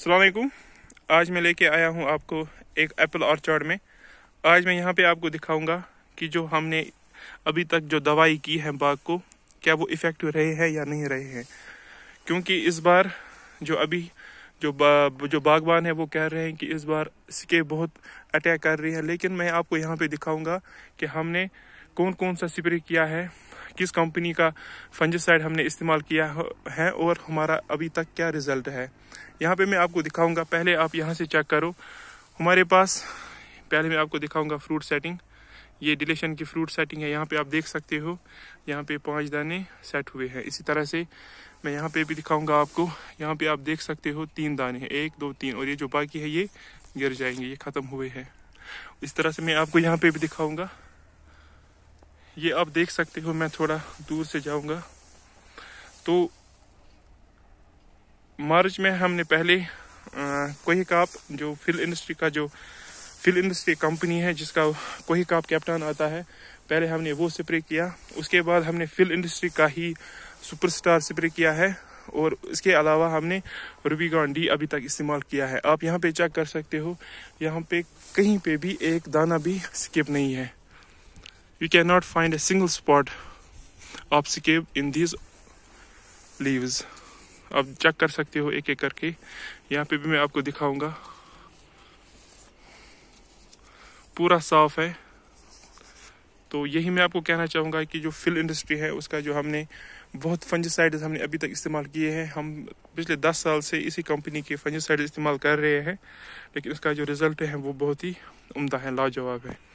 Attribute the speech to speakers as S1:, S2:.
S1: सलामकुम आज मैं लेके आया हूँ आपको एक एप्पल ऑर्चर्ड में आज मैं यहाँ पे आपको दिखाऊंगा कि जो हमने अभी तक जो दवाई की है बाग को क्या वो इफ़ेक्टिव रहे हैं या नहीं रहे हैं क्योंकि इस बार जो अभी जो बा, जो बागवान है वो कह रहे हैं कि इस बार इसके बहुत अटैक कर रही है लेकिन मैं आपको यहाँ पे दिखाऊंगा कि हमने कौन कौन सा स्प्रे किया है किस कंपनी का फंजिसाइड हमने इस्तेमाल किया है और हमारा अभी तक क्या रिजल्ट है यहाँ पे मैं आपको दिखाऊंगा पहले आप यहाँ से चेक करो हमारे पास पहले मैं आपको दिखाऊंगा फ्रूट सेटिंग ये डिलेशन की फ्रूट सेटिंग है यहाँ पे आप देख सकते हो यहाँ पे पांच दाने सेट हुए हैं इसी तरह से मैं यहाँ पे भी दिखाऊंगा आपको यहाँ पे आप देख सकते हो तीन दाने हैं एक दो तीन और ये जो बाकी है ये गिर जाएंगे ये ख़त्म हुए हैं इस तरह से मैं आपको यहाँ पे भी दिखाऊंगा ये आप देख सकते हो मैं थोड़ा दूर से जाऊंगा तो मार्च में हमने पहले कोही काप जो फिल इंडस्ट्री का जो फिल इंडस्ट्री कंपनी है जिसका कोही काप कैप्टन आता है पहले हमने वो स्प्रे किया उसके बाद हमने फिल इंडस्ट्री का ही सुपरस्टार स्प्रे किया है और इसके अलावा हमने रूबीगॉन डी अभी तक इस्तेमाल किया है आप यहाँ पे चेक कर सकते हो यहाँ पे कहीं पे भी एक दाना भी स्किप नहीं है you cannot find a single spot obscave in these leaves आप चेक कर सकते हो एक एक करके यहाँ पे भी मैं आपको दिखाऊंगा पूरा साफ है तो यही मैं आपको कहना चाहूंगा कि जो फिल इंडस्ट्री है उसका जो हमने बहुत फंजिसाइड हमने अभी तक इस्तेमाल किए हैं हम पिछले दस साल से इसी कंपनी के फंजिसाइड इस्तेमाल कर रहे हैं लेकिन उसका जो रिज़ल्ट है वो बहुत ही उम्दा है लाजवाब है